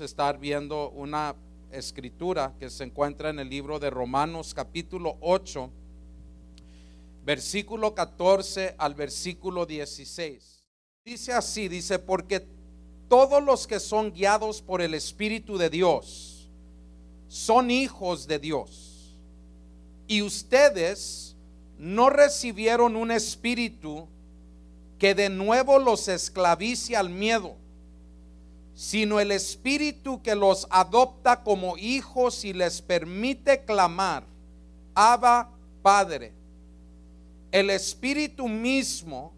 estar viendo una escritura que se encuentra en el libro de Romanos capítulo 8, versículo 14 al versículo 16. Dice así, dice, porque todos los que son guiados por el Espíritu de Dios son hijos de Dios. Y ustedes no recibieron un espíritu que de nuevo los esclavice al miedo sino el Espíritu que los adopta como hijos y les permite clamar, Abba Padre. El Espíritu mismo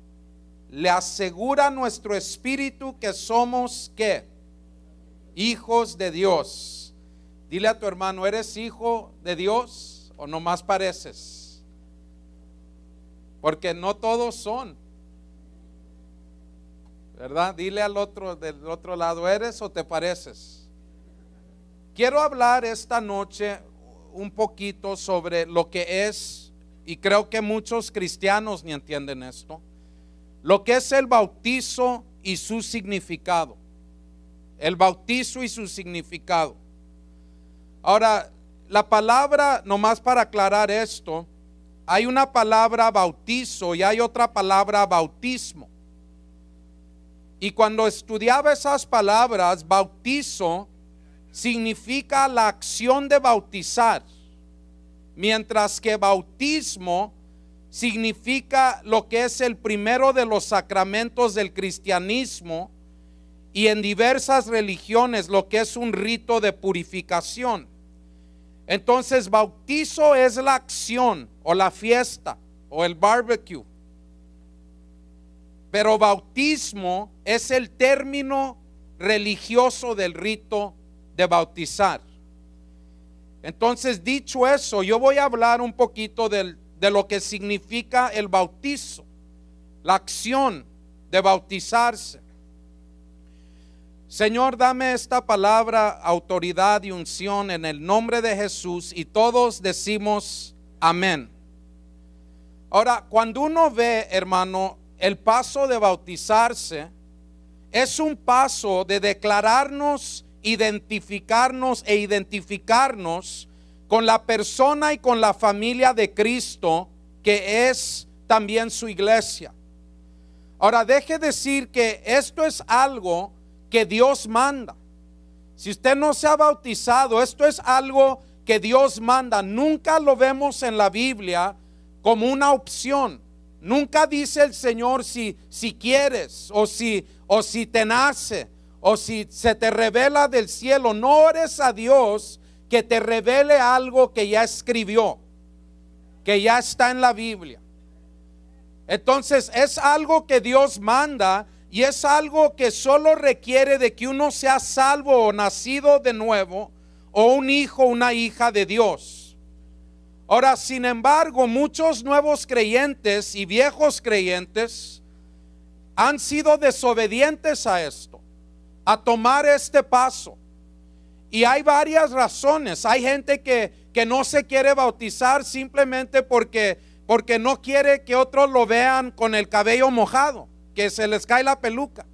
le asegura a nuestro espíritu que somos qué? Hijos de Dios. Dile a tu hermano, ¿eres hijo de Dios o no más pareces? Porque no todos son. ¿verdad? Dile al otro del otro lado, ¿eres o te pareces? Quiero hablar esta noche un poquito sobre lo que es, y creo que muchos cristianos ni entienden esto, lo que es el bautizo y su significado. El bautizo y su significado. Ahora, la palabra, nomás para aclarar esto, hay una palabra bautizo y hay otra palabra bautismo. Y cuando estudiaba esas palabras, bautizo significa la acción de bautizar, mientras que bautismo significa lo que es el primero de los sacramentos del cristianismo y en diversas religiones lo que es un rito de purificación. Entonces bautizo es la acción o la fiesta o el barbecue pero bautismo es el término religioso del rito de bautizar. Entonces, dicho eso, yo voy a hablar un poquito de lo que significa el bautizo, la acción de bautizarse. Señor, dame esta palabra, autoridad y unción en el nombre de Jesús y todos decimos amén. Ahora, cuando uno ve, hermano, el paso de bautizarse es un paso de declararnos, identificarnos e identificarnos con la persona y con la familia de Cristo, que es también su iglesia. Ahora, deje decir que esto es algo que Dios manda. Si usted no se ha bautizado, esto es algo que Dios manda. Nunca lo vemos en la Biblia como una opción. Nunca dice el Señor si, si quieres o si, o si te nace o si se te revela del cielo. No eres a Dios que te revele algo que ya escribió, que ya está en la Biblia. Entonces es algo que Dios manda y es algo que solo requiere de que uno sea salvo o nacido de nuevo o un hijo, una hija de Dios. Ahora, sin embargo, muchos nuevos creyentes y viejos creyentes han sido desobedientes a esto, a tomar este paso. Y hay varias razones. Hay gente que, que no se quiere bautizar simplemente porque, porque no quiere que otros lo vean con el cabello mojado, que se les cae la peluca.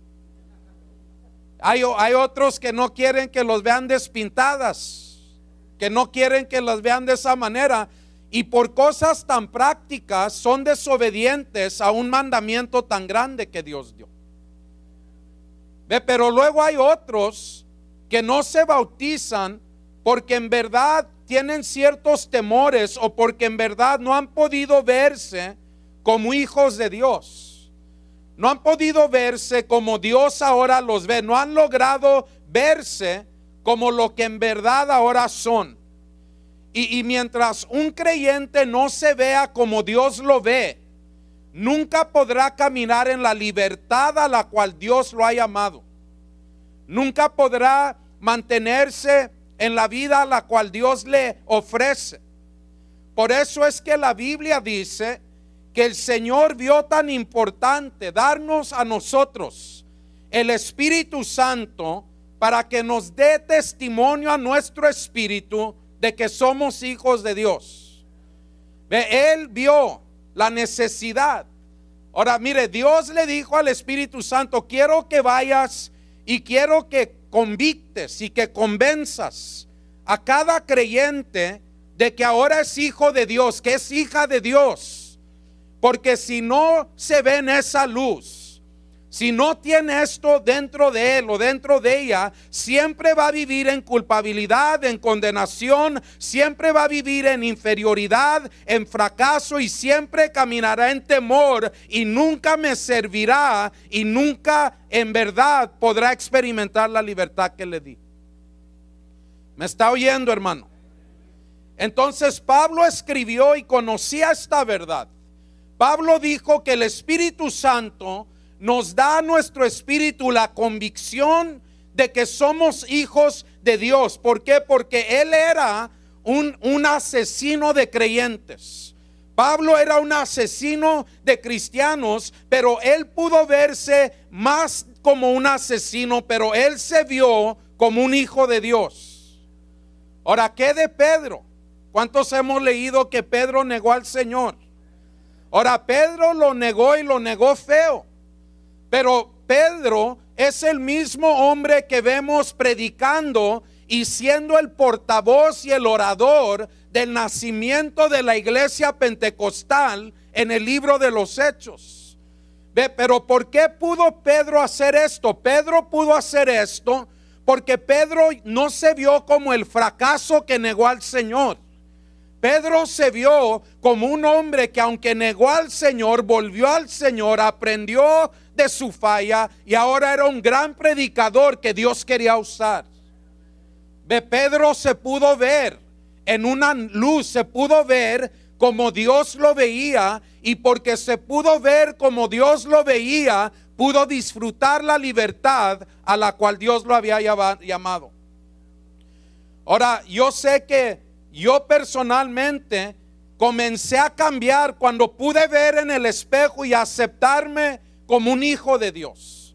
Hay, hay otros que no quieren que los vean despintadas, que no quieren que los vean de esa manera y por cosas tan prácticas son desobedientes a un mandamiento tan grande que Dios dio. ¿Ve? Pero luego hay otros que no se bautizan porque en verdad tienen ciertos temores o porque en verdad no han podido verse como hijos de Dios. No han podido verse como Dios ahora los ve. No han logrado verse como lo que en verdad ahora son. Y, mientras un creyente no se vea como Dios lo ve, nunca podrá caminar en la libertad a la cual Dios lo ha llamado. Nunca podrá mantenerse en la vida a la cual Dios le ofrece. Por eso es que la Biblia dice que el Señor vio tan importante darnos a nosotros el Espíritu Santo para que nos dé testimonio a nuestro espíritu de que somos hijos de Dios. Él vio la necesidad. Ahora, mire, Dios le dijo al Espíritu Santo, quiero que vayas y quiero que convictes y que convenzas a cada creyente de que ahora es hijo de Dios, que es hija de Dios. Porque si no se ve en esa luz, si no tiene esto dentro de él o dentro de ella, siempre va a vivir en culpabilidad, en condenación, siempre va a vivir en inferioridad, en fracaso y siempre caminará en temor y nunca me servirá y nunca en verdad podrá experimentar la libertad que le di. ¿Me está oyendo, hermano? Entonces Pablo escribió y conocía esta verdad. Pablo dijo que el Espíritu Santo nos da nuestro espíritu la convicción de que somos hijos de Dios. ¿Por qué? Porque Él era un, un asesino de creyentes. Pablo era un asesino de cristianos, pero él pudo verse más como un asesino, pero él se vio como un hijo de Dios. Ahora, ¿qué de Pedro? ¿Cuántos hemos leído que Pedro negó al Señor? Ahora, Pedro lo negó y lo negó feo. Pero Pedro es el mismo hombre que vemos predicando y siendo el portavoz y el orador del nacimiento de la iglesia pentecostal en el libro de los Hechos. Ve, pero ¿por qué pudo Pedro hacer esto? Pedro pudo hacer esto porque Pedro no se vio como el fracaso que negó al Señor. Pedro se vio como un hombre que aunque negó al Señor, volvió al Señor, aprendió de su falla y ahora era un gran predicador que Dios quería usar. De Pedro se pudo ver, en una luz se pudo ver como Dios lo veía y porque se pudo ver como Dios lo veía, pudo disfrutar la libertad a la cual Dios lo había llamado. Ahora, yo sé que yo personalmente comencé a cambiar cuando pude ver en el espejo y aceptarme como un hijo de Dios.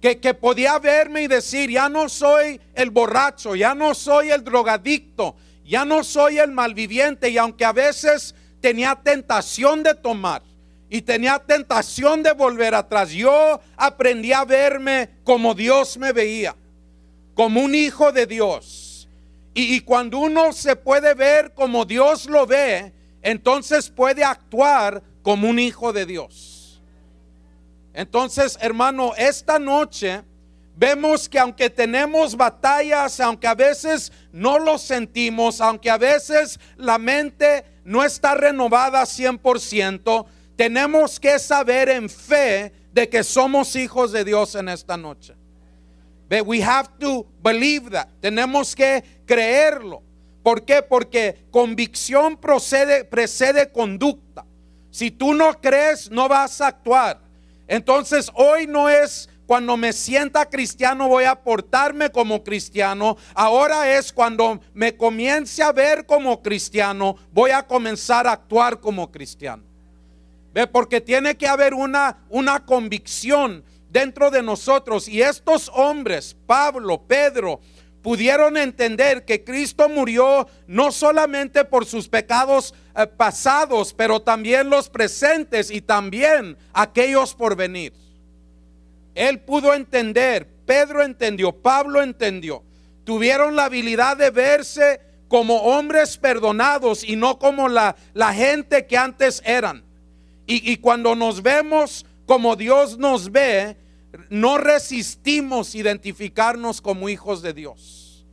Que, que podía verme y decir, ya no soy el borracho, ya no soy el drogadicto, ya no soy el malviviente. Y aunque a veces tenía tentación de tomar y tenía tentación de volver atrás, yo aprendí a verme como Dios me veía, como un hijo de Dios. Y, y cuando uno se puede ver como Dios lo ve, entonces puede actuar como un hijo de Dios. Entonces, hermano, esta noche vemos que aunque tenemos batallas, aunque a veces no lo sentimos, aunque a veces la mente no está renovada 100%, tenemos que saber en fe de que somos hijos de Dios en esta noche. we have to believe that. Tenemos que creerlo. ¿Por qué? Porque convicción procede, precede conducta. Si tú no crees, no vas a actuar. Entonces hoy no es cuando me sienta cristiano voy a portarme como cristiano. Ahora es cuando me comience a ver como cristiano, voy a comenzar a actuar como cristiano. ¿Ve? Porque tiene que haber una, una convicción dentro de nosotros. Y estos hombres, Pablo, Pedro, pudieron entender que Cristo murió no solamente por sus pecados, eh, pasados, pero también los presentes y también aquellos por venir. Él pudo entender, Pedro entendió, Pablo entendió. Tuvieron la habilidad de verse como hombres perdonados y no como la, la gente que antes eran. y cuando nos vemos como Dios nos ve, no resistimos identificarnos como hijos de Dios.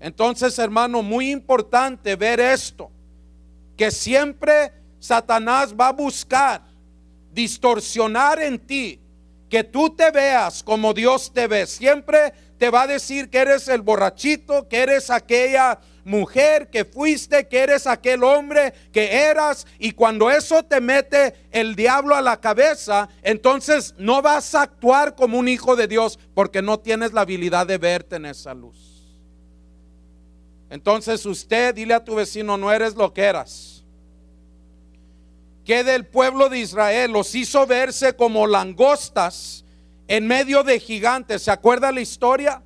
Entonces, hermano, muy importante ver esto que siempre Satanás va a buscar distorsionar en ti, que tú te veas como Dios te ve. Siempre te va a decir que eres el borrachito, que eres aquella mujer que fuiste, que eres aquel hombre que eras. Y cuando eso te mete el diablo a la cabeza, entonces no vas a actuar como un hijo de Dios porque no tienes la habilidad de verte en esa luz. Entonces usted, dile a tu vecino, no eres lo que eras. Que del pueblo de Israel los hizo verse como langostas en medio de gigantes. ¿Se acuerda la historia?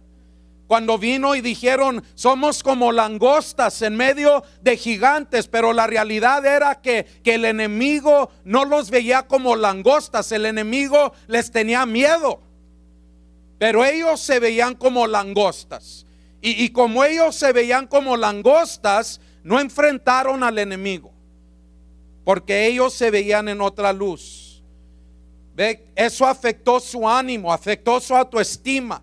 Cuando vino y dijeron, somos como langostas en medio de gigantes, pero la realidad era que, que el enemigo no los veía como langostas, el enemigo les tenía miedo, pero ellos se veían como langostas. Y, como ellos se veían como langostas, no enfrentaron al enemigo, porque ellos se veían en otra luz. ¿Ve? Eso afectó su ánimo, afectó su autoestima.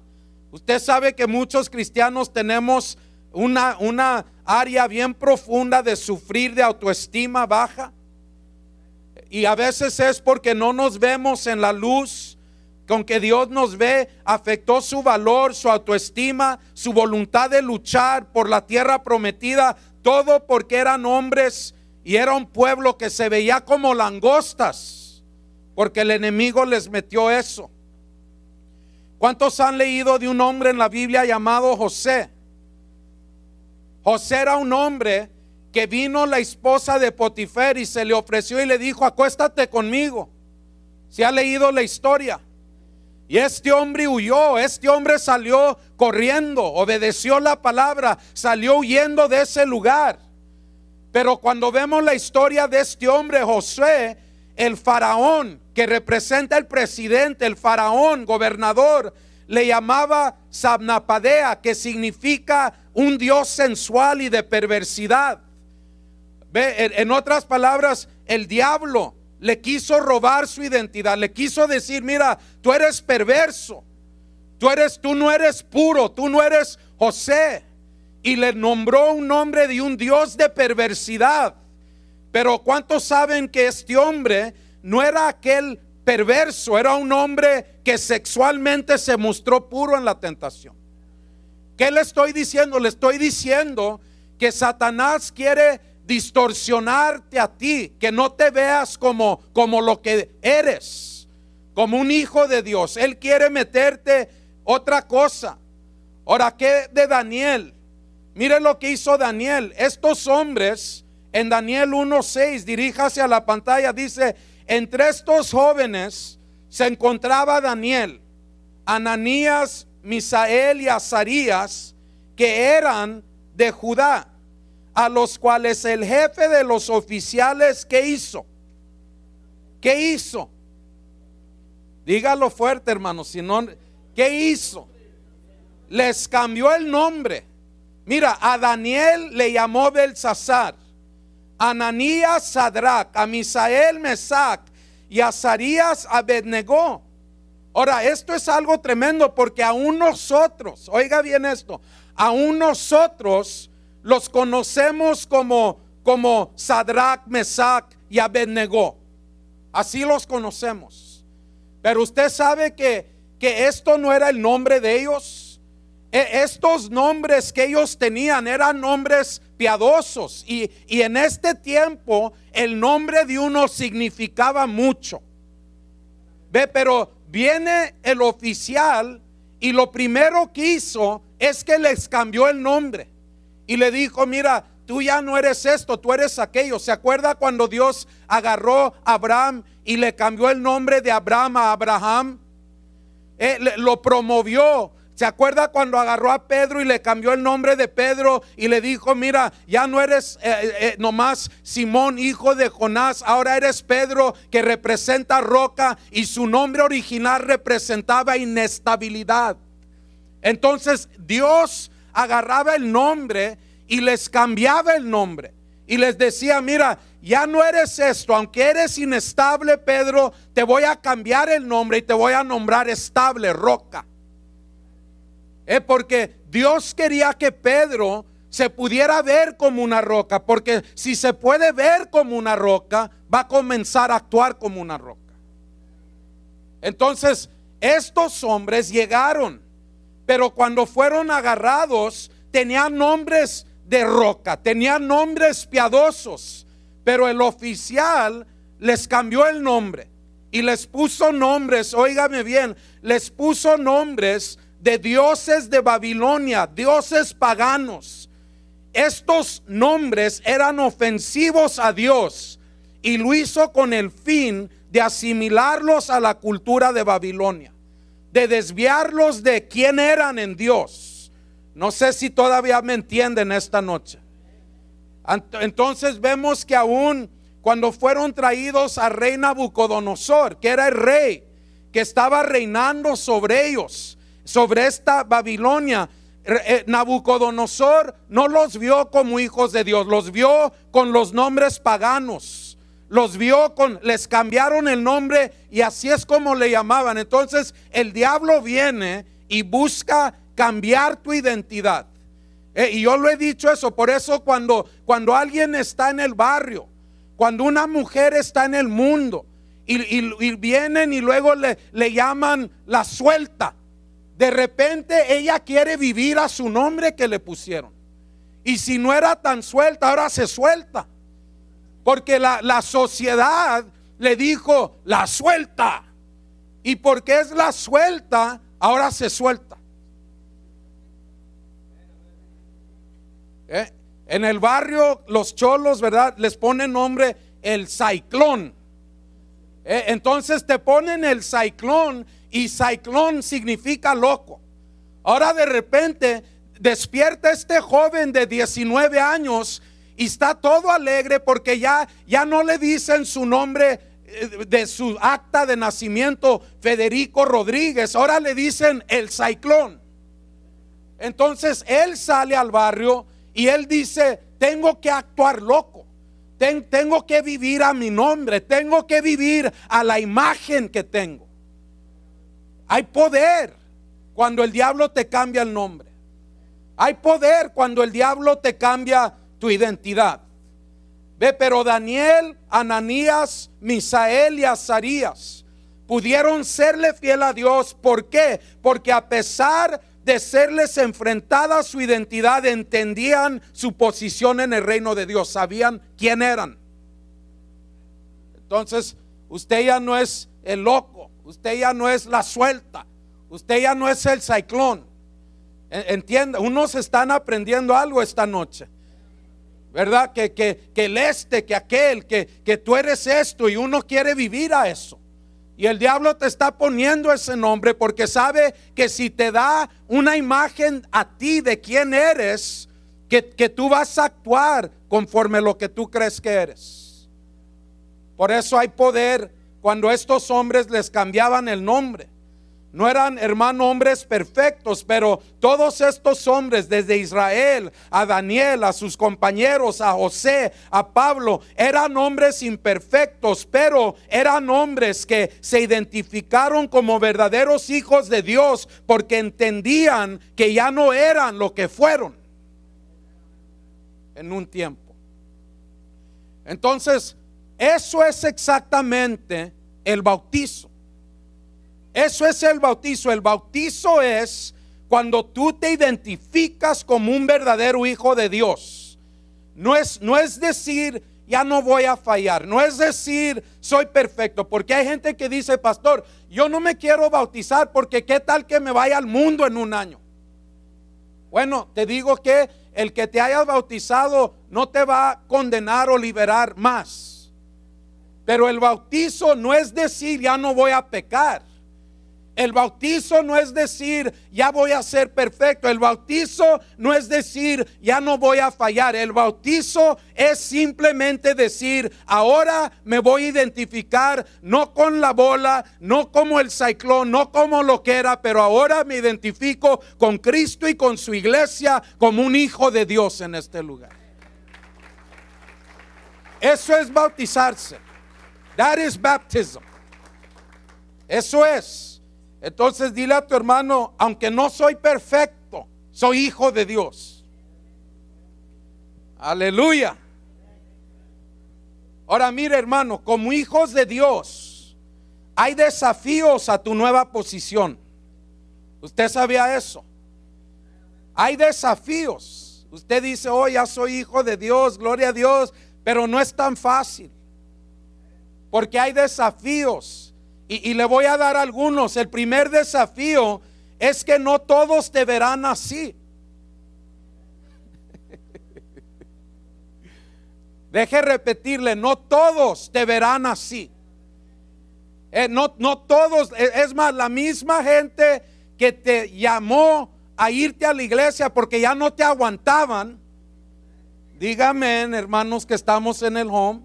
Usted sabe que muchos cristianos tenemos una, una área bien profunda de sufrir de autoestima baja. Y a veces es porque no nos vemos en la luz con que Dios nos ve afectó su valor, su autoestima, su voluntad de luchar por la tierra prometida, todo porque eran hombres y era un pueblo que se veía como langostas, porque el enemigo les metió eso. ¿Cuántos han leído de un hombre en la Biblia llamado José? José era un hombre que vino la esposa de Potifer y se le ofreció y le dijo, acuéstate conmigo. Se ha leído la historia. Y este hombre huyó, este hombre salió corriendo, obedeció la palabra, salió huyendo de ese lugar. Pero cuando vemos la historia de este hombre, José, el faraón, que representa el presidente, el faraón, gobernador, le llamaba Sabnapadea, que significa un dios sensual y de perversidad. En otras palabras, el diablo le quiso robar su identidad, le quiso decir, mira, tú eres perverso, tú eres, tú no eres puro, tú no eres José. Y le nombró un nombre de un Dios de perversidad. Pero ¿cuántos saben que este hombre no era aquel perverso? Era un hombre que sexualmente se mostró puro en la tentación. ¿Qué le estoy diciendo? Le estoy diciendo que Satanás quiere distorsionarte a ti, que no te veas como, como lo que eres, como un hijo de Dios. Él quiere meterte otra cosa. Ahora, ¿qué de Daniel? Mire lo que hizo Daniel. Estos hombres, en Daniel 1.6, diríjase a la pantalla, dice, entre estos jóvenes se encontraba Daniel, Ananías, Misael y Azarías, que eran de Judá a los cuales el jefe de los oficiales, ¿qué hizo? ¿Qué hizo? Dígalo fuerte, hermano, si ¿qué hizo? Les cambió el nombre. Mira, a Daniel le llamó Belsasar, a Ananías Sadrach, a Misael Mesac y a Sarías Abednego. Ahora, esto es algo tremendo porque aún nosotros, oiga bien esto, aún nosotros los conocemos como, como Sadrach, Mesach y Abednego. Así los conocemos. Pero usted sabe que, esto no era el nombre de ellos. E, estos nombres que ellos tenían eran nombres piadosos y, y en este tiempo el nombre de uno significaba mucho. Ve, pero viene el oficial y lo primero que hizo es que les cambió el nombre y le dijo, mira, tú ya no eres esto, tú eres aquello. ¿Se acuerda cuando Dios agarró a Abraham y le cambió el nombre de Abraham a Abraham? Eh, lo promovió. ¿Se acuerda cuando agarró a Pedro y le cambió el nombre de Pedro y le dijo, mira, ya no eres eh, eh, nomás Simón, hijo de Jonás, ahora eres Pedro que representa roca y su nombre original representaba inestabilidad? Entonces Dios agarraba el nombre y les cambiaba el nombre y les decía, mira, ya no eres esto, aunque eres inestable, Pedro, te voy a cambiar el nombre y te voy a nombrar estable, roca. es eh, Porque Dios quería que Pedro se pudiera ver como una roca, porque si se puede ver como una roca, va a comenzar a actuar como una roca. Entonces, estos hombres llegaron, pero cuando fueron agarrados, tenían nombres de roca. Tenían nombres piadosos, pero el oficial les cambió el nombre y les puso nombres, óigame bien, les puso nombres de dioses de Babilonia, dioses paganos. Estos nombres eran ofensivos a Dios y lo hizo con el fin de asimilarlos a la cultura de Babilonia, de desviarlos de quién eran en Dios. No sé si todavía me entienden esta noche. Entonces vemos que aún cuando fueron traídos a rey Nabucodonosor, que era el rey que estaba reinando sobre ellos, sobre esta Babilonia, eh, Nabucodonosor no los vio como hijos de Dios, los vio con los nombres paganos. Los vio con, les cambiaron el nombre y así es como le llamaban. Entonces el diablo viene y busca cambiar tu identidad. Eh, y yo lo he dicho eso, por eso cuando, cuando alguien está en el barrio, cuando una mujer está en el mundo y, y vienen y luego le, le llaman la suelta, de repente ella quiere vivir a su nombre que le pusieron. Y si no era tan suelta, ahora se suelta. Porque la sociedad le dijo, la suelta. Y porque es la suelta, ahora se suelta. ¿Eh? En el barrio, los cholos, ¿verdad? Les ponen nombre el ciclón. ¿Eh? Entonces te ponen el ciclón y ciclón significa loco. Ahora de repente despierta este joven de 19 años y está todo alegre porque ya, ya no le dicen su nombre eh, de su acta de nacimiento Federico Rodríguez, ahora le dicen el ciclón. Entonces él sale al barrio y él dice, tengo que actuar loco. tengo que vivir a mi nombre. Tengo que vivir a la imagen que tengo. Hay poder cuando el diablo te cambia el nombre. Hay poder cuando el diablo te cambia tu identidad. Ve, pero Daniel, Ananías, Misael y Azarías pudieron serle fiel a Dios. ¿Por qué? Porque a pesar de serles enfrentada su identidad, entendían su posición en el reino de Dios, sabían quién eran. Entonces, usted ya no es el loco, usted ya no es la suelta, usted ya no es el ciclón. Entienda, unos están aprendiendo algo esta noche. ¿Verdad? Que, que, el este, que aquel, que, que tú eres esto y uno quiere vivir a eso. Y el diablo te está poniendo ese nombre porque sabe que si te da una imagen a ti de quién eres, que, que tú vas a actuar conforme lo que tú crees que eres. Por eso hay poder cuando estos hombres les cambiaban el nombre. No eran, hermanos hombres perfectos, pero todos estos hombres, desde Israel, a Daniel, a sus compañeros, a José, a Pablo, eran hombres imperfectos, pero eran hombres que se identificaron como verdaderos hijos de Dios porque entendían que ya no eran lo que fueron en un tiempo. Entonces, eso es exactamente el bautizo. Eso es el bautizo. El bautizo es cuando tú te identificas como un verdadero hijo de Dios. No es, no es decir, ya no voy a fallar. No es decir, soy perfecto. Porque hay gente que dice, pastor, yo no me quiero bautizar porque qué tal que me vaya al mundo en un año. Bueno, te digo que el que te haya bautizado no te va a condenar o liberar más. Pero el bautizo no es decir, ya no voy a pecar. El bautizo no es decir, ya voy a ser perfecto. El bautizo no es decir, ya no voy a fallar. El bautizo es simplemente decir, ahora me voy a identificar no con la bola, no como el ciclón, no como lo que era, pero ahora me identifico con Cristo y con su iglesia como un hijo de Dios en este lugar. Eso es bautizarse. That is baptism. Eso es. Entonces dile a tu hermano, aunque no soy perfecto, soy hijo de Dios. Aleluya. Ahora mire hermano, como hijos de Dios, hay desafíos a tu nueva posición. Usted sabía eso. Hay desafíos. Usted dice, oh, ya soy hijo de Dios, gloria a Dios, pero no es tan fácil. Porque hay desafíos y, le voy a dar algunos. El primer desafío es que no todos te verán así. Deje repetirle, no todos te verán así. Eh, no, no todos, eh, es más, la misma gente que te llamó a irte a la iglesia porque ya no te aguantaban. Dígame, hermanos que estamos en el home.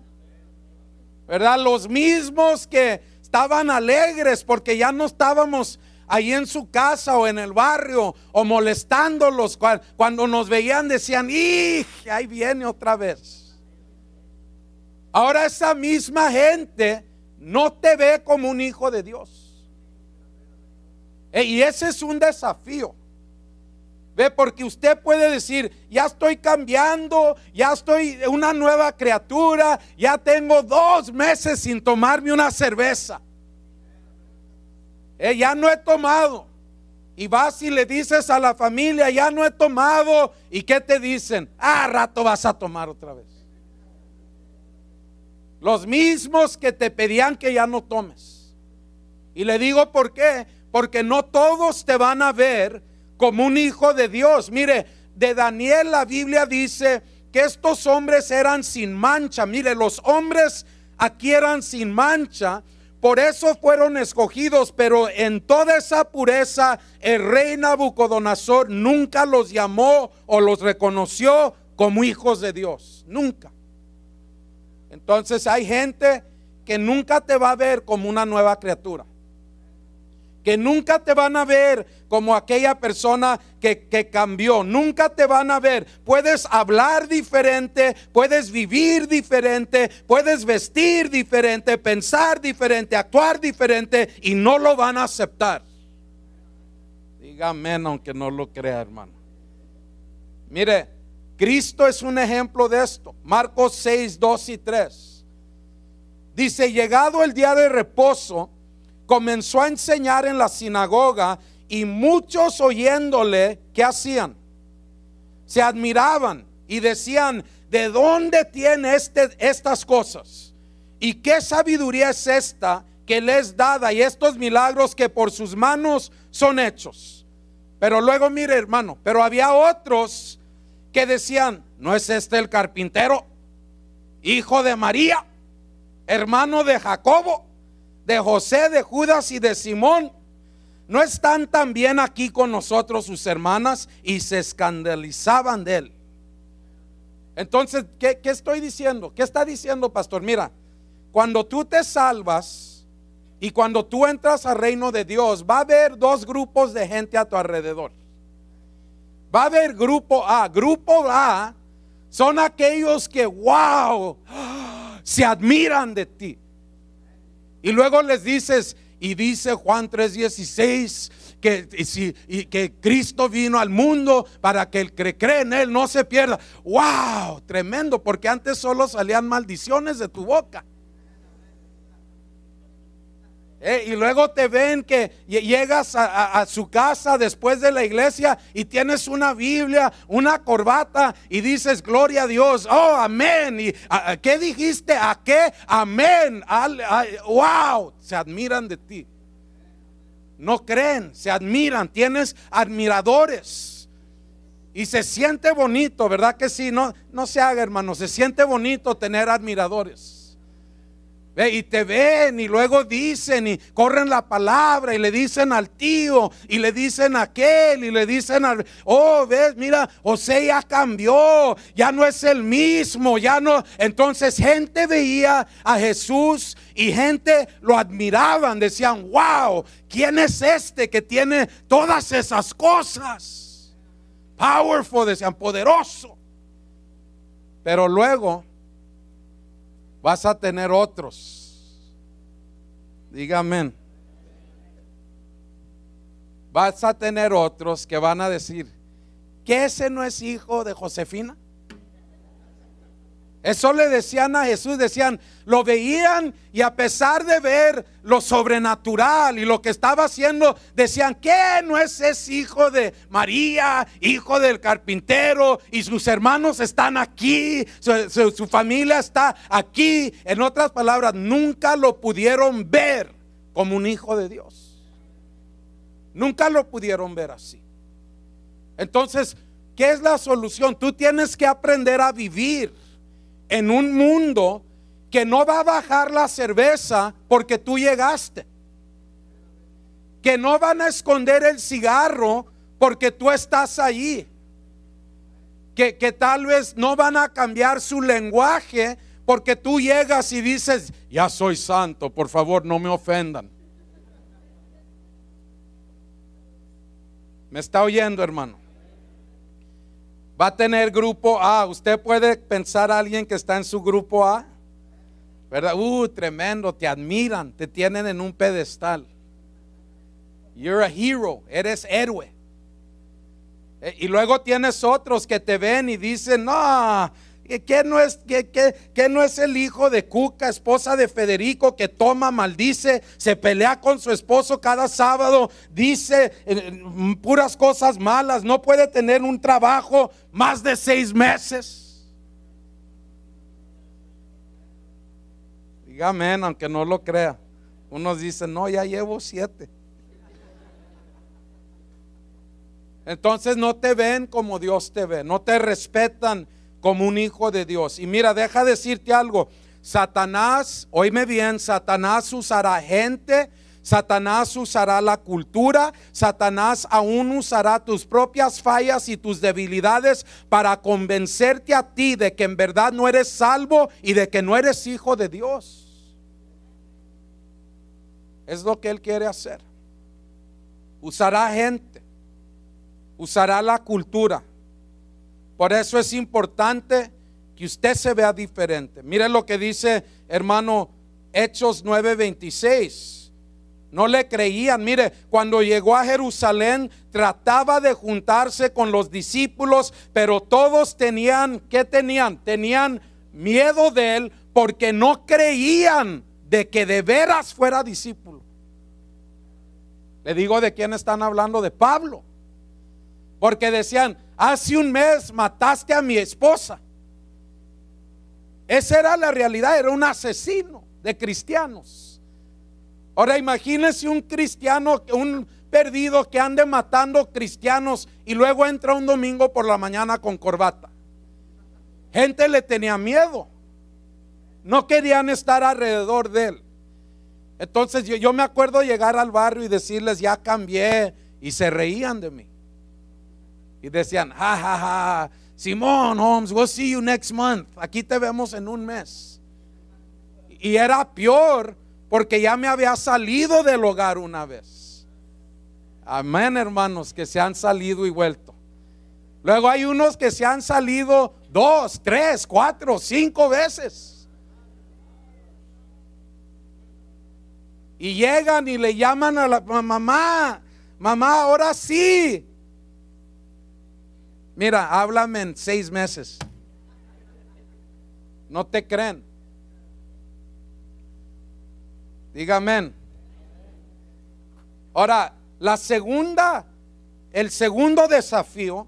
¿Verdad? Los mismos que Estaban alegres porque ya no estábamos ahí en su casa o en el barrio o molestándolos. Cuando nos veían decían, ¡y! Ahí viene otra vez. Ahora esa misma gente no te ve como un hijo de Dios. E, y ese es un desafío. Ve, porque usted puede decir, ya estoy cambiando, ya estoy una nueva criatura, ya tengo dos meses sin tomarme una cerveza. Eh, ya no he tomado. Y vas y le dices a la familia, ya no he tomado. ¿Y qué te dicen? Ah, rato vas a tomar otra vez. Los mismos que te pedían que ya no tomes. Y le digo por qué. Porque no todos te van a ver como un hijo de Dios. Mire, de Daniel la Biblia dice que estos hombres eran sin mancha. Mire, los hombres aquí eran sin mancha. Por eso fueron escogidos, pero en toda esa pureza el rey Nabucodonosor nunca los llamó o los reconoció como hijos de Dios. Nunca. Entonces hay gente que nunca te va a ver como una nueva criatura que nunca te van a ver como aquella persona que, cambió, nunca te van a ver. Puedes hablar diferente, puedes vivir diferente, puedes vestir diferente, pensar diferente, actuar diferente y no lo van a aceptar. Dígame, aunque no lo crea, hermano. Mire, Cristo es un ejemplo de esto. Marcos 6, 2 y 3. Dice, llegado el día de reposo, comenzó a enseñar en la sinagoga y muchos oyéndole, ¿qué hacían? Se admiraban y decían, ¿de dónde tiene este, estas cosas? ¿Y qué sabiduría es esta que les es dada y estos milagros que por sus manos son hechos? Pero luego mire hermano, pero había otros que decían, ¿no es este el carpintero? Hijo de María, hermano de Jacobo de José, de Judas y de Simón, ¿no están también aquí con nosotros sus hermanas? Y se escandalizaban de él. Entonces, ¿qué, estoy diciendo? ¿Qué está diciendo, pastor? Mira, cuando tú te salvas y cuando tú entras al reino de Dios, va a haber dos grupos de gente a tu alrededor. Va a haber grupo A. Grupo A son aquellos que, wow, se admiran de ti. Y luego les dices, y dice Juan 3:16, que, y, y que Cristo vino al mundo para que el que cree en Él no se pierda. ¡Wow! Tremendo, porque antes solo salían maldiciones de tu boca. Eh, y luego te ven que llegas a, su casa después de la iglesia y tienes una Biblia, una corbata y dices, gloria a Dios, oh, amén. ¿Y qué dijiste? ¿A qué? Amén. wow, se admiran de ti. No creen, se admiran, tienes admiradores. Y se siente bonito, ¿verdad que sí? No, no se haga, hermano, se siente bonito tener admiradores. Y te ven y luego dicen y corren la palabra y le dicen al tío y le dicen a aquel y le dicen al, oh, ves, mira, José ya cambió, ya no es el mismo, ya no. Entonces gente veía a Jesús y gente lo admiraban, decían, wow, ¿quién es este que tiene todas esas cosas? Powerful, decían, poderoso. Pero luego vas a tener otros. dígame, Vas a tener otros que van a decir que ese no es hijo de Josefina. Eso le decían a Jesús, decían, lo veían y a pesar de ver lo sobrenatural y lo que estaba haciendo, decían, ¿qué no es ese hijo de María, hijo del carpintero? Y sus hermanos están aquí, su, su familia está aquí. En otras palabras, nunca lo pudieron ver como un hijo de Dios. Nunca lo pudieron ver así. Entonces, ¿qué es la solución? Tú tienes que aprender a vivir en un mundo que no va a bajar la cerveza porque tú llegaste. Que no van a esconder el cigarro porque tú estás ahí que tal vez no van a cambiar su lenguaje porque tú llegas y dices, ya soy santo, por favor no me ofendan. ¿Me está oyendo, hermano? Va a tener grupo A. Usted puede pensar a alguien que está en su grupo A. ¿Verdad? Uh, tremendo, te admiran, te tienen en un pedestal. You're a hero, eres héroe. Eh, y luego tienes otros que te ven y dicen, no, ¿Qué no, es, no es el hijo de Cuca, esposa de Federico, que toma, maldice, se pelea con su esposo cada sábado, dice eh, mm, puras cosas malas, no puede tener un trabajo más de seis meses? Dígame, aunque no lo crea. Unos dicen, no, ya llevo siete. Entonces no te ven como Dios te ve, no te respetan como un hijo de Dios. Y mira, deja decirte algo. Satanás, oíme bien, Satanás usará gente, Satanás usará la cultura, Satanás aún usará tus propias fallas y tus debilidades para convencerte a ti de que en verdad no eres salvo y de que no eres hijo de Dios. Es lo que él quiere hacer. Usará gente, usará la cultura, por eso es importante que usted se vea diferente. Mire lo que dice hermano Hechos 9:26. No le creían. Mire, cuando llegó a Jerusalén trataba de juntarse con los discípulos, pero todos tenían, ¿qué tenían? Tenían miedo de él porque no creían de que de veras fuera discípulo. Le digo de quién están hablando, de Pablo. Porque decían, hace un mes mataste a mi esposa. Esa era la realidad, era un asesino de cristianos. Ahora imagínense un cristiano, un perdido que ande matando cristianos y luego entra un domingo por la mañana con corbata. Gente le tenía miedo. No querían estar alrededor de él. Entonces yo me acuerdo llegar al barrio y decirles, ya cambié, y se reían de mí. Y decían, ja, ja, Simón Holmes, we'll see you next month. Aquí te vemos en un mes. Y era peor porque ya me había salido del hogar una vez. Amén, hermanos, que se han salido y vuelto. Luego hay unos que se han salido dos, tres, cuatro, cinco veces. Y llegan y le llaman a la mamá, mamá, ahora sí, mira, háblame en seis meses. No te creen. dígame, Ahora, la segunda, el segundo desafío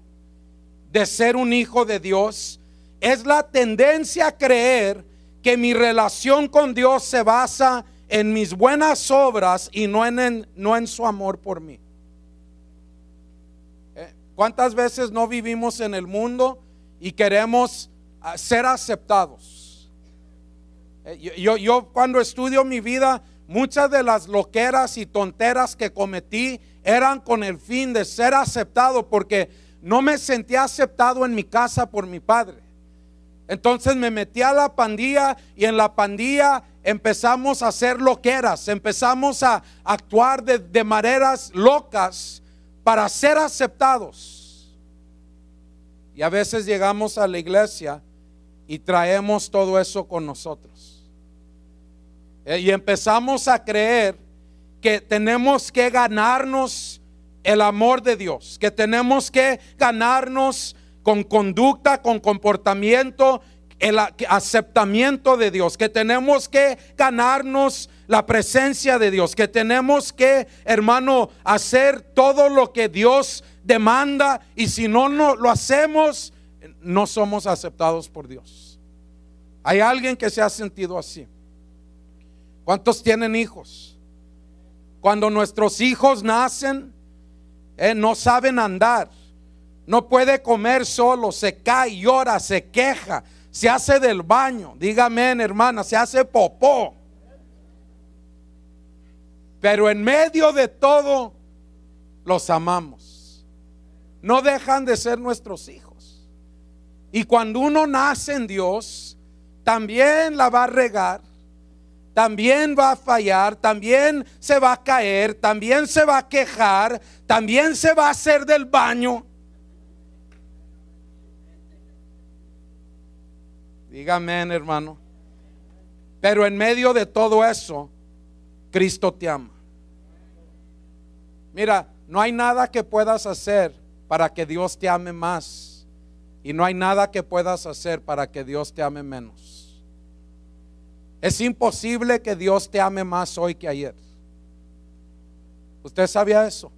de ser un hijo de Dios es la tendencia a creer que mi relación con Dios se basa en mis buenas obras y no en no en su amor por mí. ¿Cuántas veces no vivimos en el mundo y queremos ah, ser aceptados? Eh, yo, cuando estudio mi vida, muchas de las loqueras y tonteras que cometí eran con el fin de ser aceptado porque no me sentía aceptado en mi casa por mi padre. Entonces me metí a la pandilla y en la pandilla empezamos a hacer loqueras, empezamos a actuar de, de maneras locas para ser aceptados. Y a veces llegamos a la iglesia y traemos todo eso con nosotros. Eh, y empezamos a creer que tenemos que ganarnos el amor de Dios, que tenemos que ganarnos con conducta, con comportamiento, el aceptamiento de Dios, que tenemos que ganarnos la presencia de Dios, que tenemos que, hermano, hacer todo lo que Dios demanda y si no, no lo hacemos, no somos aceptados por Dios. Hay alguien que se ha sentido así. ¿Cuántos tienen hijos? Cuando nuestros hijos nacen, eh, no saben andar, no puede comer solo, se cae, llora, se queja, se hace del baño, dígame hermana, se hace popó. Pero en medio de todo, los amamos. No dejan de ser nuestros hijos. Y cuando uno nace en Dios, también la va a regar, también va a fallar, también se va a caer, también se va a quejar, también se va a hacer del baño. Dígame, hermano. Pero en medio de todo eso, Cristo te ama. Mira, no hay nada que puedas hacer para que Dios te ame más. Y no hay nada que puedas hacer para que Dios te ame menos. Es imposible que Dios te ame más hoy que ayer. ¿Usted sabía eso?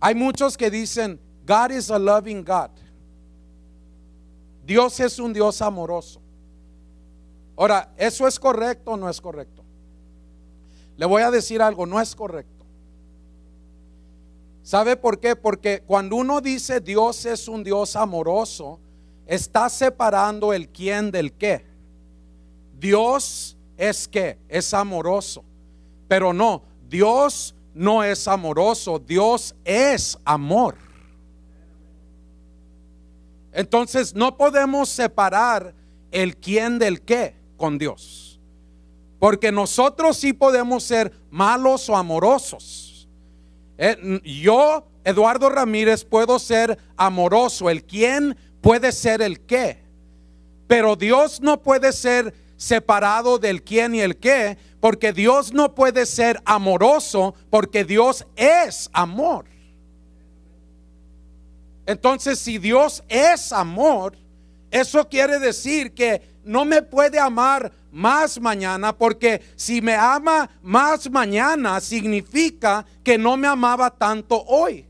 Hay muchos que dicen, God is a loving God. Dios es un Dios amoroso. Ahora, ¿eso es correcto o no es correcto? Le voy a decir algo, no es correcto. ¿Sabe por qué? Porque cuando uno dice Dios es un Dios amoroso, está separando el quién del qué. Dios es qué, es amoroso. Pero no, Dios no es amoroso, Dios es amor. Entonces no podemos separar el quién del qué con Dios. Porque nosotros sí podemos ser malos o amorosos. Eh, yo, Eduardo Ramírez, puedo ser amoroso. El quién puede ser el qué. Pero Dios no puede ser separado del quién y el qué, porque Dios no puede ser amoroso, porque Dios es amor. Entonces, si Dios es amor, eso quiere decir que no me puede amar más mañana, porque si me ama más mañana significa que no me amaba tanto hoy.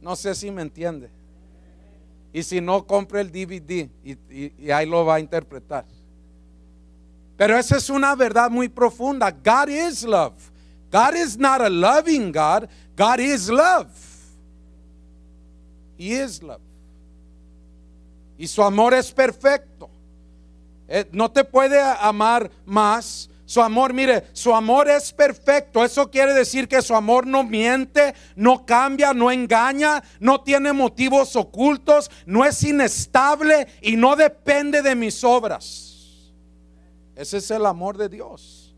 No sé si me entiende. Y si no, compre el DVD y, y ahí lo va a interpretar. Pero esa es una verdad muy profunda. God is love. God is not a loving God. God is love. He is love. Y su amor es perfecto. Eh, no te puede amar más. Su amor, mire, su amor es perfecto. Eso quiere decir que su amor no miente, no cambia, no engaña, no tiene motivos ocultos, no es inestable y no depende de mis obras. Ese es el amor de Dios.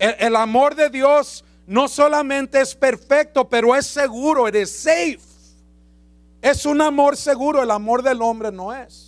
El, amor de Dios no solamente es perfecto, pero es seguro, eres safe. Es un amor seguro, el amor del hombre no es.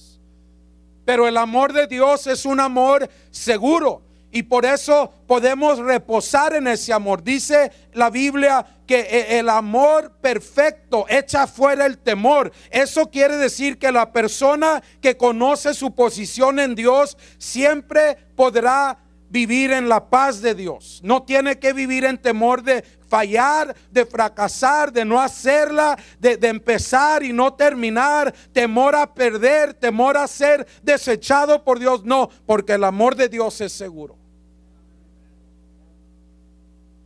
Pero el amor de Dios es un amor seguro. Y por eso podemos reposar en ese amor. Dice la Biblia que eh, el amor perfecto echa fuera el temor. Eso quiere decir que la persona que conoce su posición en Dios siempre podrá vivir en la paz de Dios. No tiene que vivir en temor de fallar, de fracasar, de no hacerla, de, empezar y no terminar, temor a perder, temor a ser desechado por Dios. No, porque el amor de Dios es seguro.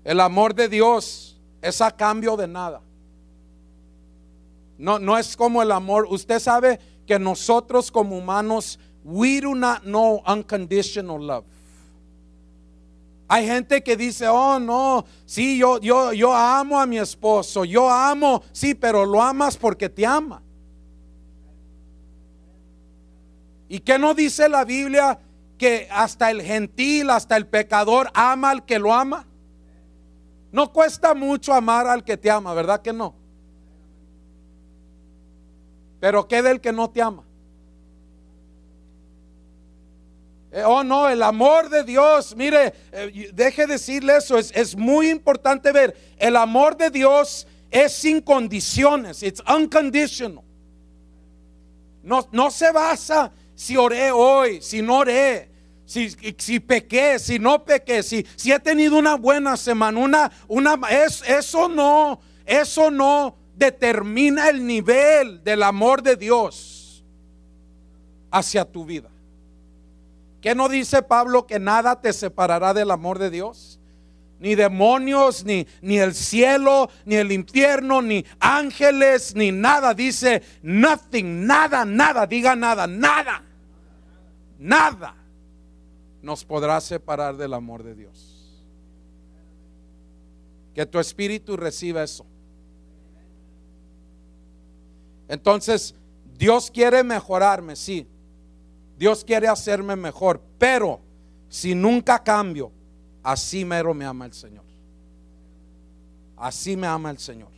El amor de Dios es a cambio de nada. No, no es como el amor. Usted sabe que nosotros como humanos, we do not know unconditional love. Hay gente que dice, oh no, sí, yo, yo, yo amo a mi esposo, yo amo, sí, pero lo amas porque te ama. ¿Y qué no dice la Biblia que hasta el gentil, hasta el pecador ama al que lo ama? No cuesta mucho amar al que te ama, ¿verdad que no? Pero ¿qué del que no te ama? Eh, oh no, el amor de Dios, mire, eh, deje decirle eso, es, muy importante ver, el amor de Dios es sin condiciones, it's unconditional. No, no se basa si oré hoy, si no oré, si, si pequé, si no pequé, si, si he tenido una buena semana, una, una, es, eso no, eso no determina el nivel del amor de Dios hacia tu vida. ¿Qué no dice Pablo que nada te separará del amor de Dios? Ni demonios, ni, ni el cielo, ni el infierno, ni ángeles, ni nada. Dice nothing, nada, nada, diga nada, nada, nada nos podrá separar del amor de Dios. Que tu espíritu reciba eso. Entonces, Dios quiere mejorarme, sí. Dios quiere hacerme mejor, pero si nunca cambio, así mero me ama el Señor. Así me ama el Señor.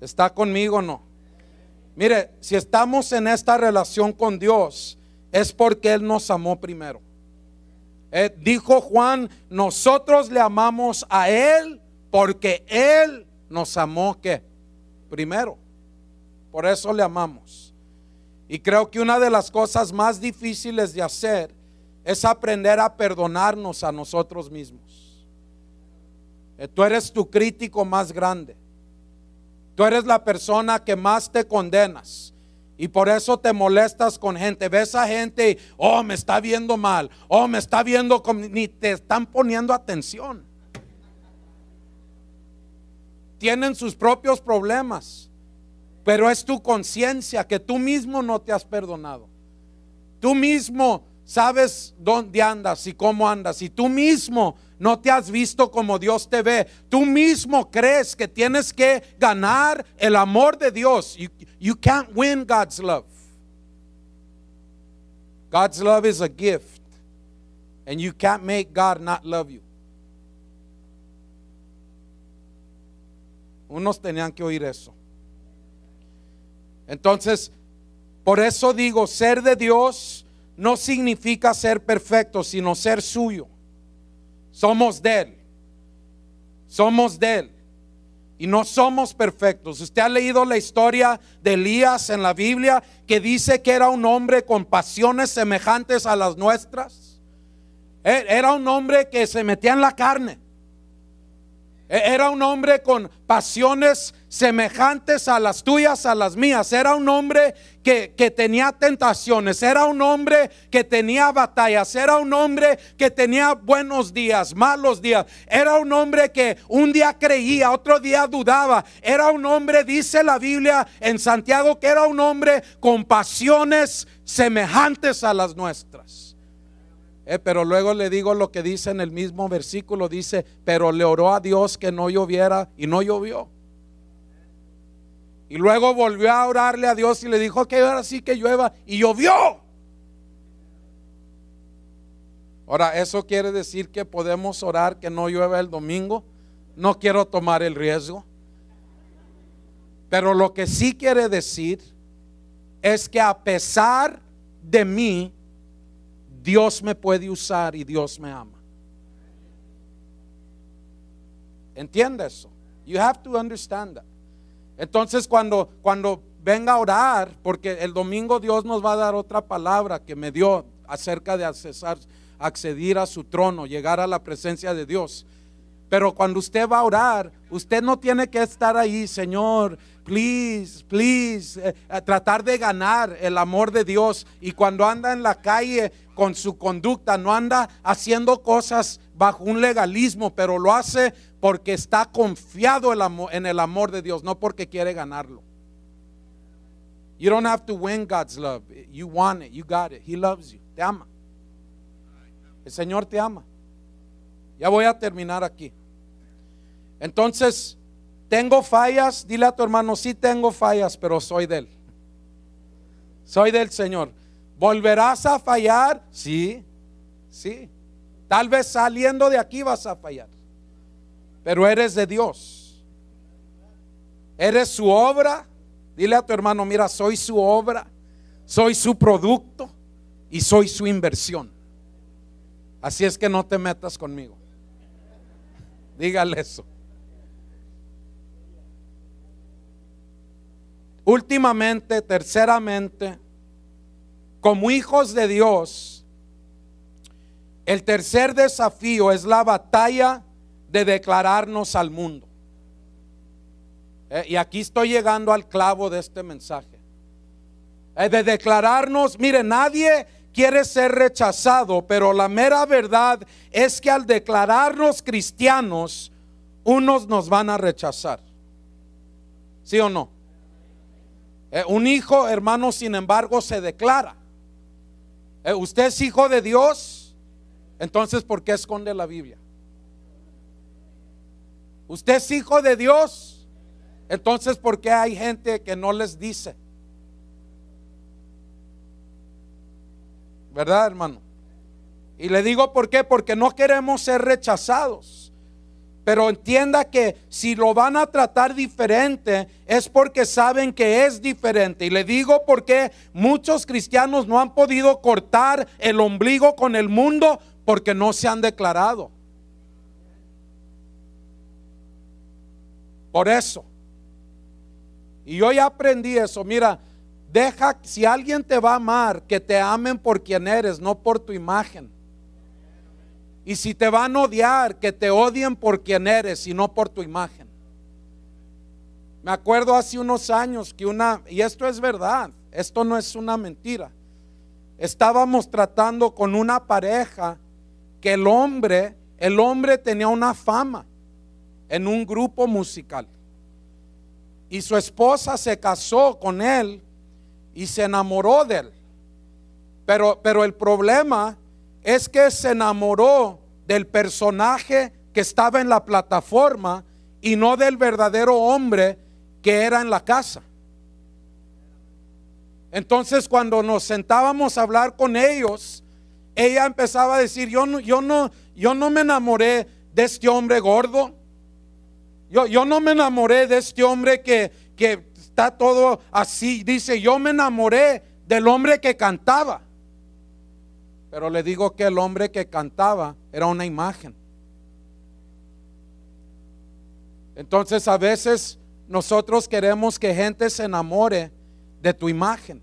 ¿Está conmigo o no? Mire, si estamos en esta relación con Dios, es porque Él nos amó primero. Eh, dijo Juan, nosotros le amamos a Él porque Él nos amó que primero. Por eso le amamos. Y creo que una de las cosas más difíciles de hacer es aprender a perdonarnos a nosotros mismos. Eh, tú eres tu crítico más grande. Tú eres la persona que más te condenas. Y por eso te molestas con gente. Ves a gente y, oh, me está viendo mal. Oh, me está viendo, con... ni te están poniendo atención. Tienen sus propios problemas. Pero es tu conciencia que tú mismo no te has perdonado. Tú mismo sabes dónde andas y cómo andas. Y tú mismo no te has visto como Dios te ve. Tú mismo crees que tienes que ganar el amor de Dios. You, can't win God's love. God's love is a gift. And you can't make God not love you. Unos tenían que oír eso. Entonces, por eso digo, ser de Dios no significa ser perfecto, sino ser suyo. Somos de Él. Somos de Él. Y no somos perfectos. Usted ha leído la historia de Elías en la Biblia que dice que era un hombre con pasiones semejantes a las nuestras. Eh, era un hombre que se metía en la carne. E-, era un hombre con pasiones semejantes a las tuyas, a las mías. Era un hombre que, tenía tentaciones. Era un hombre que tenía batallas. Era un hombre que tenía buenos días, malos días. Era un hombre que un día creía, otro día dudaba. Era un hombre, dice la Biblia en Santiago, que era un hombre con pasiones semejantes a las nuestras. Eh, pero luego le digo lo que dice en el mismo versículo, dice, pero le oró a Dios que no lloviera y no llovió. Y luego volvió a orarle a Dios y le dijo que ahora sí que llueva y llovió. Ahora, ¿eso quiere decir que podemos orar que no llueva el domingo? No quiero tomar el riesgo. Pero lo que sí quiere decir es que a pesar de mí, Dios me puede usar y Dios me ama. Entiende eso? You have to understand that. Entonces cuando, cuando venga a orar, porque el domingo Dios nos va a dar otra palabra que me dio acerca de accesar, acceder a su trono, llegar a la presencia de Dios. Pero cuando usted va a orar, usted no tiene que estar ahí, Señor, please, please, eh, eh, tratar de ganar el amor de Dios. Y cuando anda en la calle con su conducta, no anda haciendo cosas bajo un legalismo, pero lo hace porque está confiado en el amor de Dios, no porque quiere ganarlo. You don't have to win God's love. You want it. You got it. He loves you. Te ama. El Señor te ama. Ya voy a terminar aquí. Entonces, tengo fallas, dile a tu hermano, sí tengo fallas, pero soy de él. Soy del Señor. ¿Volverás a fallar? Sí, sí. Tal vez saliendo de aquí vas a fallar, pero eres de Dios. Eres su obra. Dile a tu hermano, mira, soy su obra, soy su producto y soy su inversión. Así es que no te metas conmigo. Dígale eso. Últimamente, terceramente, como hijos de Dios, el tercer desafío es la batalla de declararnos al mundo. Eh, y aquí estoy llegando al clavo de este mensaje. Eh, de declararnos, mire, nadie quiere ser rechazado, pero la mera verdad es que al declararnos cristianos, unos nos van a rechazar. ¿Sí o no? Eh, un hijo, hermano, sin embargo, se declara. Eh, usted es hijo de Dios, entonces ¿por qué esconde la Biblia? Usted es hijo de Dios, entonces ¿por qué hay gente que no les dice? ¿Verdad, hermano? Y le digo por qué, porque no queremos ser rechazados. Pero entienda que si lo van a tratar diferente es porque saben que es diferente. Y le digo porque muchos cristianos no han podido cortar el ombligo con el mundo porque no se han declarado. Por eso. Y yo ya aprendí eso. Mira, deja, si alguien te va a amar, que te amen por quien eres, no por tu imagen. Y si te van a odiar, que te odien por quien eres y no por tu imagen. Me acuerdo hace unos años que una, y esto es verdad, esto no es una mentira. Estábamos tratando con una pareja que el hombre, el hombre tenía una fama en un grupo musical. Y su esposa se casó con él y se enamoró de él. Pero, pero el problema es que se enamoró del personaje que estaba en la plataforma y no del verdadero hombre que era en la casa. Entonces cuando nos sentábamos a hablar con ellos, ella empezaba a decir, yo no, yo no, yo no me enamoré de este hombre gordo. Yo, no me enamoré de este hombre que está todo así. Dice, yo me enamoré del hombre que cantaba. Pero le digo que el hombre que cantaba era una imagen. Entonces a veces nosotros queremos que gente se enamore de tu imagen.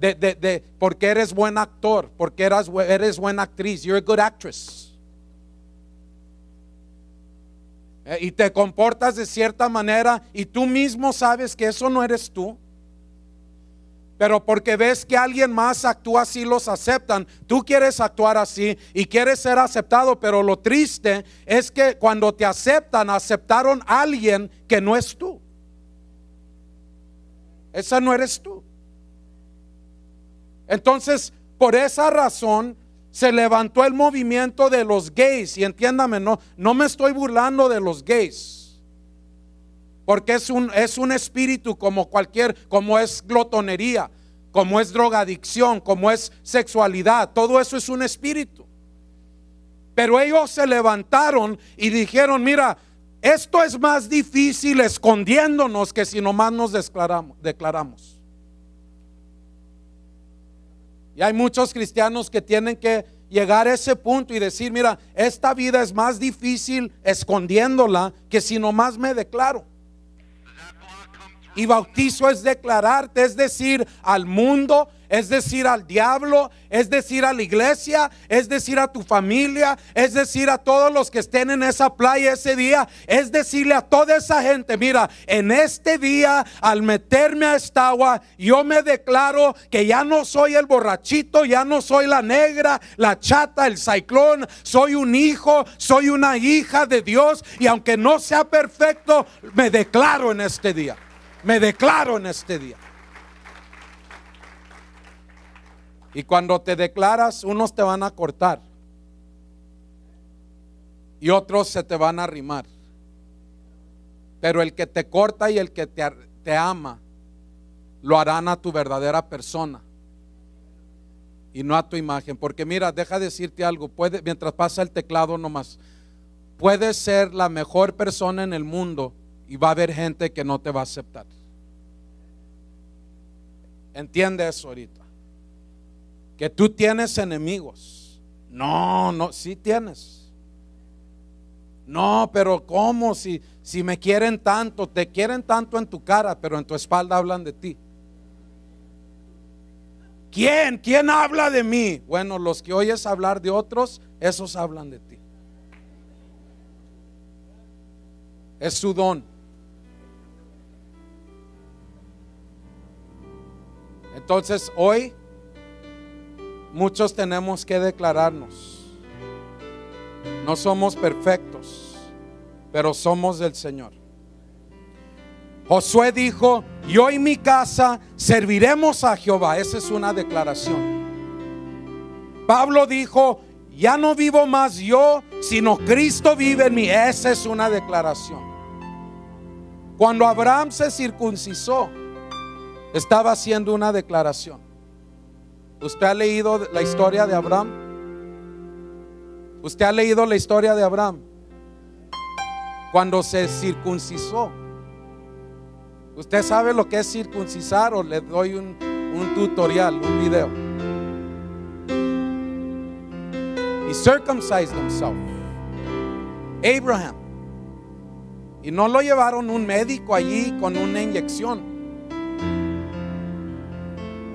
De, de, de, porque eres buen actor, porque eres, eres buena actriz, you're a good actress. Eh, y te comportas de cierta manera y tú mismo sabes que eso no eres tú. Pero porque ves que alguien más actúa así, los aceptan. Tú quieres actuar así y quieres ser aceptado, pero lo triste es que cuando te aceptan, aceptaron a alguien que no es tú. Esa no eres tú. Entonces, por esa razón se levantó el movimiento de los gays. Y entiéndame, no, no me estoy burlando de los gays porque es un, es un espíritu como cualquier, como es glotonería, como es drogadicción, como es sexualidad. Todo eso es un espíritu. Pero ellos se levantaron y dijeron, mira, esto es más difícil escondiéndonos que si nomás nos declaramos. declaramos. Y hay muchos cristianos que tienen que llegar a ese punto y decir, mira, esta vida es más difícil escondiéndola que si nomás me declaro. Y bautizo es declararte, es decir, al mundo, es decir, al diablo, es decir, a la iglesia, es decir, a tu familia, es decir, a todos los que estén en esa playa ese día, es decirle a toda esa gente, mira, en este día, al meterme a esta agua, yo me declaro que ya no soy el borrachito, ya no soy la negra, la chata, el ciclón, soy un hijo, soy una hija de Dios y aunque no sea perfecto, me declaro en este día. Me declaro en este día. Y cuando te declaras, unos te van a cortar y otros se te van a arrimar. Pero el que te corta y el que te, te ama, lo harán a tu verdadera persona y no a tu imagen. Porque mira, deja decirte algo, puede, mientras pasa el teclado nomás, puedes ser la mejor persona en el mundo y va a haber gente que no te va a aceptar. Entiende eso ahorita. Que tú tienes enemigos. No, no, sí tienes. No, pero ¿cómo? Si, si me quieren tanto, te quieren tanto en tu cara, pero en tu espalda hablan de ti. ¿Quién? ¿Quién habla de mí? Bueno, los que oyes hablar de otros, esos hablan de ti. Es su don. Entonces hoy muchos tenemos que declararnos. No somos perfectos, pero somos del Señor. Josué dijo, yo y mi casa serviremos a Jehová. Esa es una declaración. Pablo dijo, ya no vivo más yo, sino Cristo vive en mí. Esa es una declaración. Cuando Abraham se circuncisó, estaba haciendo una declaración. ¿Usted ha leído la historia de Abraham? ¿Usted ha leído la historia de Abraham? Cuando se circuncisó. ¿Usted sabe lo que es circuncisar o le doy un, tutorial, un video? Y circumcised himself. Abraham. Y no lo llevaron un médico allí con una inyección.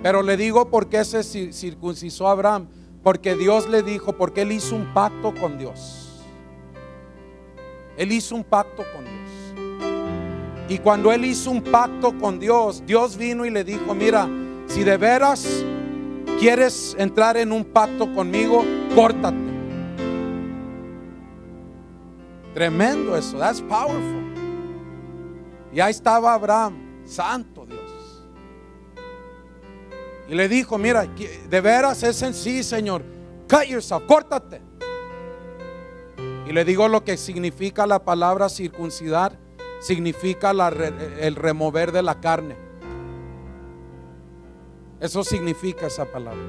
Pero le digo por qué se circuncisó Abraham. Porque Dios le dijo, porque él hizo un pacto con Dios. Él hizo un pacto con Dios. Y cuando él hizo un pacto con Dios, Dios vino y le dijo, mira, si de veras quieres entrar en un pacto conmigo, córtate. Tremendo eso, that's powerful. Y ahí estaba Abraham, santo. Y le dijo, mira, de veras es en sí, Señor. Cut yourself, córtate. Y le digo lo que significa la palabra circuncidar. Significa el remover de la carne. Eso significa esa palabra.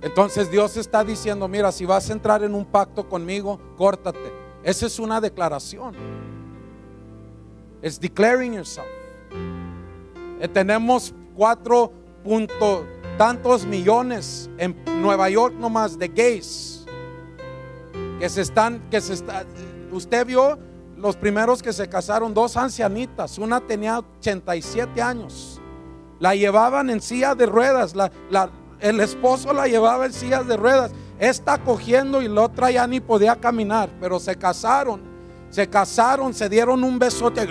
Entonces Dios está diciendo, mira, si vas a entrar en un pacto conmigo, córtate. Esa es una declaración. Es declaring yourself. Eh, tenemos cuatro tantos millones en Nueva York nomás de gays que se están, que se usted vio los primeros que se casaron, dos ancianitas, una tenía 87 años, la llevaban en silla de ruedas, el esposo la llevaba en silla de ruedas, esta cogiendo y la otra ya ni podía caminar, pero se casaron, se casaron, se dieron un besote,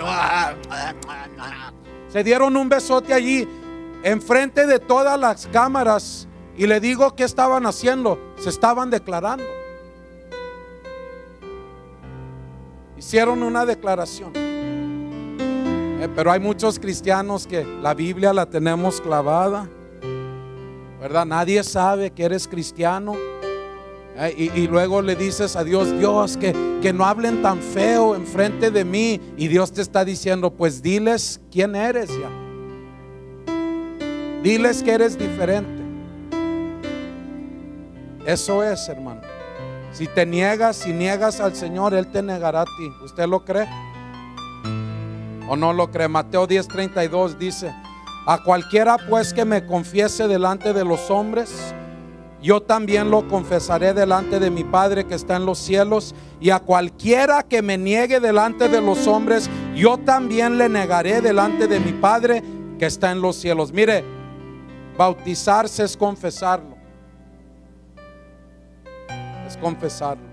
se dieron un besote allí enfrente de todas las cámaras y le digo qué estaban haciendo. Se estaban declarando. Hicieron una declaración. Eh, pero hay muchos cristianos que la Biblia la tenemos clavada. ¿Verdad? Nadie sabe que eres cristiano. Eh, y, luego le dices a Dios, Dios, que, que no hablen tan feo enfrente de mí. Y Dios te está diciendo, pues diles quién eres ya. Diles que eres diferente. Eso es, hermano. Si te niegas, si niegas al Señor, Él te negará a ti. ¿Usted lo cree? ¿O no lo cree? Mateo 10:32 dice, a cualquiera pues que me confiese delante de los hombres, yo también lo confesaré delante de mi Padre que está en los cielos, y a cualquiera que me niegue delante de los hombres, yo también le negaré delante de mi Padre que está en los cielos. Mire, Bautizarse es confesarlo. Es confesarlo.